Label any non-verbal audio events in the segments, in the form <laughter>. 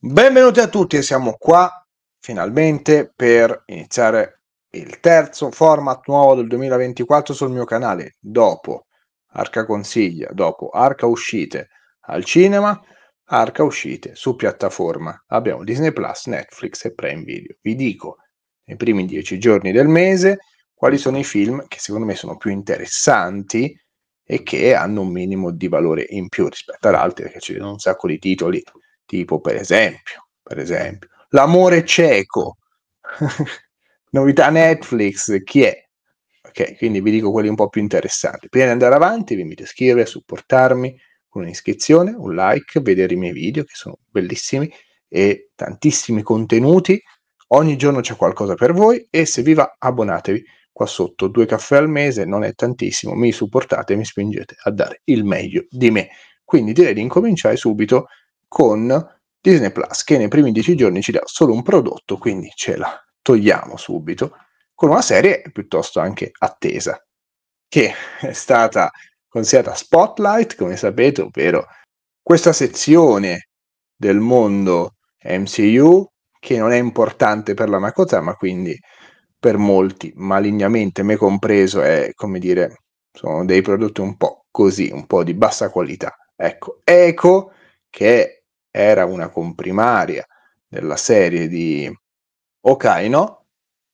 Benvenuti a tutti e siamo qua finalmente per iniziare il terzo format nuovo del 2024 sul mio canale. Dopo Arca Consiglia, dopo Arca Uscite al cinema, Arca Uscite su piattaforma. Abbiamo Disney Plus, Netflix e Prime Video. Vi dico nei primi dieci giorni del mese quali sono i film che secondo me sono più interessanti e che hanno un minimo di valore in più rispetto ad altri, perché ci sono un sacco di titoli tipo per esempio, per esempio L'amore cieco, <laughs> novità Netflix, chi è? Ok, quindi vi dico quelli un po' più interessanti. Prima di andare avanti vi invito a iscrivervi, a supportarmi con un'iscrizione, un like, vedere i miei video che sono bellissimi e tantissimi contenuti. Ogni giorno c'è qualcosa per voi e se vi va abbonatevi qua sotto, due caffè al mese, non è tantissimo, mi supportate e mi spingete a dare il meglio di me. Quindi direi di incominciare subito con Disney Plus che nei primi dieci giorni ci dà solo un prodotto, quindi ce la togliamo subito, con una serie piuttosto anche attesa, che è stata considerata Spotlight, come sapete, ovvero questa sezione del mondo MCU che non è importante per la Makota, ma quindi per molti, malignamente, me compreso, è come dire, sono dei prodotti un po' così, un po' di bassa qualità. Ecco, Eco, che è era una comprimaria della serie di Okaino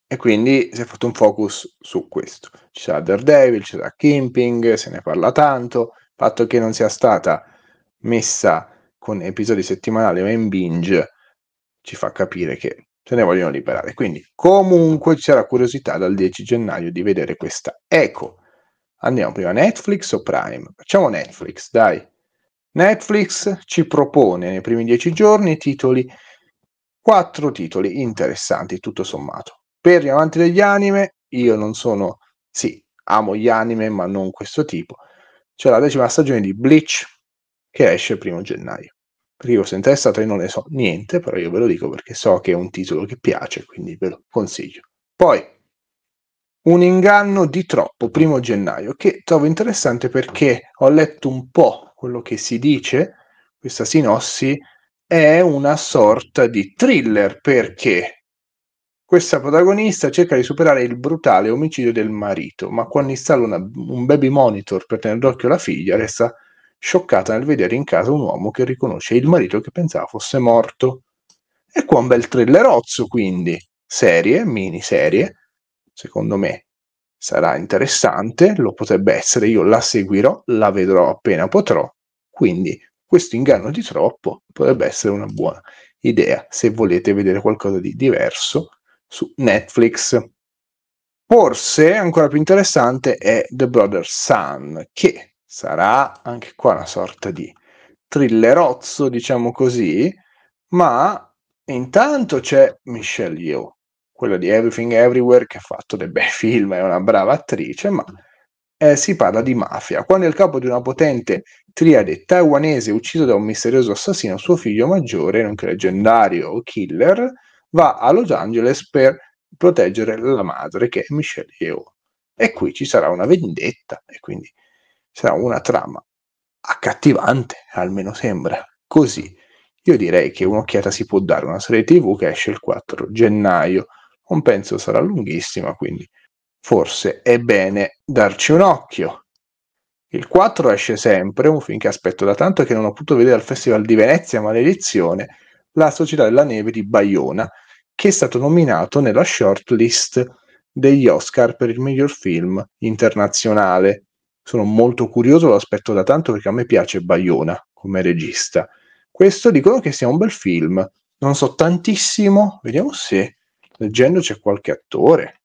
e quindi si è fatto un focus su questo. Ci sarà Daredevil, ci sarà Kimping, se ne parla tanto, il fatto che non sia stata messa con episodi settimanali o in binge ci fa capire che se ne vogliono liberare. Quindi comunque c'era curiosità dal 10 gennaio di vedere questa. Ecco, andiamo prima Netflix o Prime? Facciamo Netflix, dai. Netflix ci propone nei primi dieci giorni titoli, quattro titoli interessanti, tutto sommato. Per gli amanti degli anime, io non sono, sì, amo gli anime, ma non questo tipo. C'è la decima stagione di Bleach che esce il primo gennaio. Perché io sono interessato e non ne so niente, però io ve lo dico perché so che è un titolo che piace, quindi ve lo consiglio. Poi, un inganno di troppo, primo gennaio, che trovo interessante perché ho letto un po' quello che si dice, questa sinossi, è una sorta di thriller perché questa protagonista cerca di superare il brutale omicidio del marito, ma quando installa una, un baby monitor per tenere d'occhio la figlia, resta scioccata nel vedere in casa un uomo che riconosce il marito che pensava fosse morto. E qua un bel thrillerozzo, quindi, serie, miniserie, secondo me sarà interessante, lo potrebbe essere, io la seguirò, la vedrò appena potrò quindi questo inganno di troppo potrebbe essere una buona idea se volete vedere qualcosa di diverso su Netflix. Forse ancora più interessante è The Brother Sun, che sarà anche qua una sorta di thrillerozzo, diciamo così, ma intanto c'è Michelle Yeoh, quella di Everything Everywhere che ha fatto dei bei <laughs> film, è una brava attrice, ma eh, si parla di mafia, quando il capo di una potente triade taiwanese è ucciso da un misterioso assassino, suo figlio maggiore, nonché leggendario killer, va a Los Angeles per proteggere la madre che è Michelle Yeoh. E qui ci sarà una vendetta e quindi sarà una trama accattivante, almeno sembra così. Io direi che un'occhiata si può dare a una serie TV che esce il 4 gennaio. Non penso sarà lunghissima, quindi forse è bene darci un occhio. Il 4 esce sempre, un film che aspetto da tanto e che non ho potuto vedere al Festival di Venezia, maledizione, La Società della Neve di Bayona, che è stato nominato nella shortlist degli Oscar per il miglior film internazionale. Sono molto curioso, lo aspetto da tanto perché a me piace Bayona come regista. Questo dicono che sia un bel film, non so tantissimo, vediamo se leggendo c'è qualche attore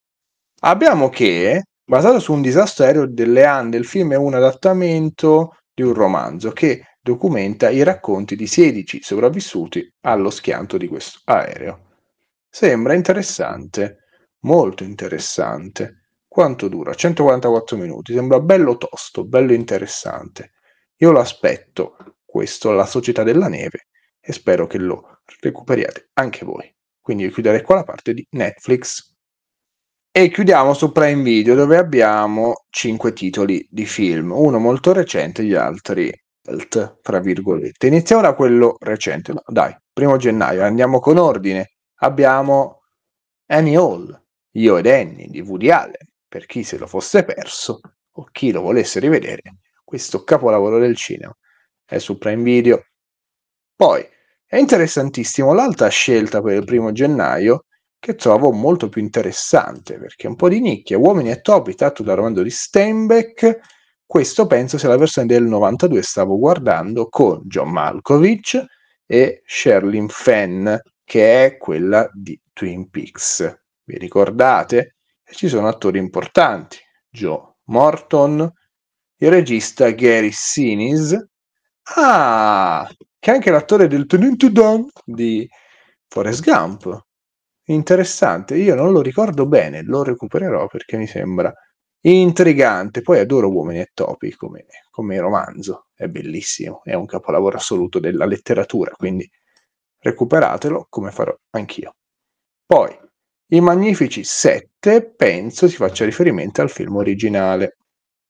Abbiamo che, basato su un disastro aereo delle Ande, il film è un adattamento di un romanzo che documenta i racconti di 16 sopravvissuti allo schianto di questo aereo. Sembra interessante, molto interessante. Quanto dura? 144 minuti, sembra bello tosto, bello interessante. Io lo aspetto, questo, La Società della Neve, e spero che lo recuperiate anche voi. Quindi io chiuderei qua la parte di Netflix. E chiudiamo su Prime Video dove abbiamo cinque titoli di film, uno molto recente, gli altri alt, fra virgolette. Iniziamo da quello recente, no, dai, primo gennaio, andiamo con ordine. Abbiamo Annie Hall, Io ed Annie di Woody Allen, per chi se lo fosse perso o chi lo volesse rivedere, questo capolavoro del cinema è su Prime Video. Poi è interessantissimo l'altra scelta per il primo gennaio che trovo molto più interessante perché è un po' di nicchia, Uomini e Topi tratto dal romanzo di Steinbeck. Questo penso sia la versione del 92, stavo guardando con John Malkovich e Sherlyn Fenn, che è quella di Twin Peaks. Vi ricordate? Ci sono attori importanti, Joe Morton, il regista Gary Sinis, ah, che è anche l'attore del Tenente Dan di Forrest Gump, Interessante, io non lo ricordo bene, lo recupererò perché mi sembra intrigante. Poi adoro Uomini e Topi come, come romanzo, è bellissimo, è un capolavoro assoluto della letteratura, quindi recuperatelo come farò anch'io. Poi, I Magnifici 7 penso si faccia riferimento al film originale.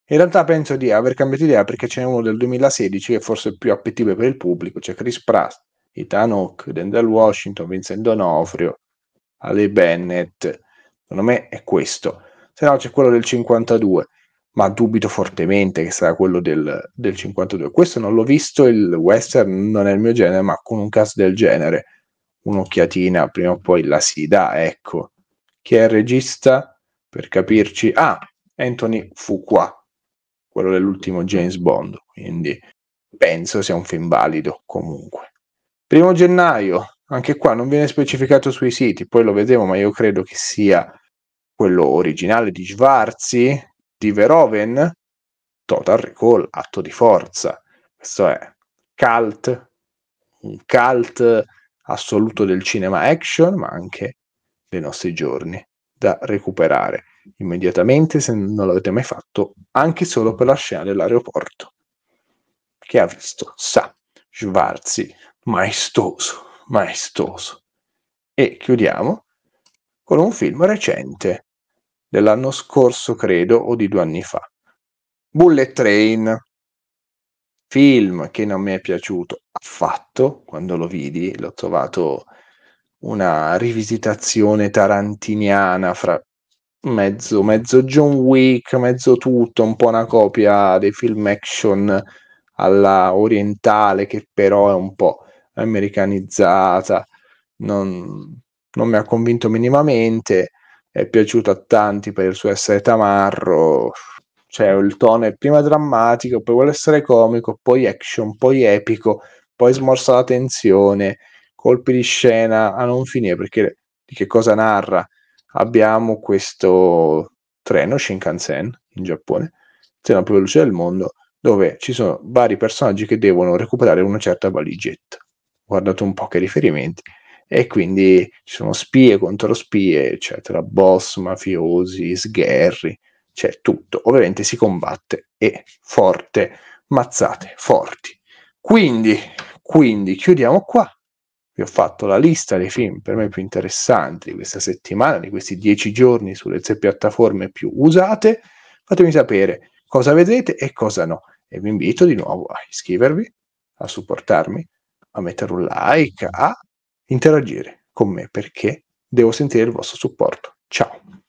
In realtà penso di aver cambiato idea perché ce n'è uno del 2016 che forse è più appetibile per il pubblico, c'è Chris Pratt, Ethan Hawke, Denzel Washington, Vincent Donofrio, a Bennett. Secondo me è questo. Se no c'è quello del 52, ma dubito fortemente che sarà quello del, del 52. Questo non l'ho visto, il western non è il mio genere, ma con un cast del genere un'occhiatina prima o poi la si dà, ecco. Chi è il regista? Per capirci, ah, Anthony fu qua, quello dell'ultimo James Bond, quindi penso sia un film valido comunque. Primo gennaio, anche qua non viene specificato sui siti, poi lo vedremo, ma io credo che sia quello originale di Schwarzi, di Verhoeven, Total Recall, atto di forza. Questo è cult, un cult assoluto del cinema action, ma anche dei nostri giorni, da recuperare immediatamente se non l'avete mai fatto, anche solo per la scena dell'aeroporto. Che ha visto sa, Schwarzi, maestoso maestoso. E chiudiamo con un film recente, dell'anno scorso credo o di due anni fa, Bullet Train, film che non mi è piaciuto affatto quando lo vidi, l'ho trovato una rivisitazione tarantiniana fra mezzo, mezzo John Wick, mezzo tutto, un po' una copia dei film action alla orientale che però è un po' americanizzata, non, non mi ha convinto minimamente, è piaciuto a tanti per il suo essere tamarro, cioè il tono è prima drammatico, poi vuole essere comico, poi action, poi epico, poi smorsa la tensione, colpi di scena a non finire, perché di che cosa narra? Abbiamo questo treno Shinkansen in Giappone, il treno più veloce del mondo, dove ci sono vari personaggi che devono recuperare una certa valigetta guardato un po' che riferimenti e quindi ci sono spie contro spie, eccetera, boss, mafiosi, sgherri, c'è cioè tutto. Ovviamente si combatte e forte, mazzate, forti. Quindi, quindi chiudiamo qua. Vi ho fatto la lista dei film per me più interessanti di questa settimana, di questi dieci giorni sulle tre piattaforme più usate. Fatemi sapere cosa vedete e cosa no. E vi invito di nuovo a iscrivervi, a supportarmi, a mettere un like, a interagire con me perché devo sentire il vostro supporto. Ciao.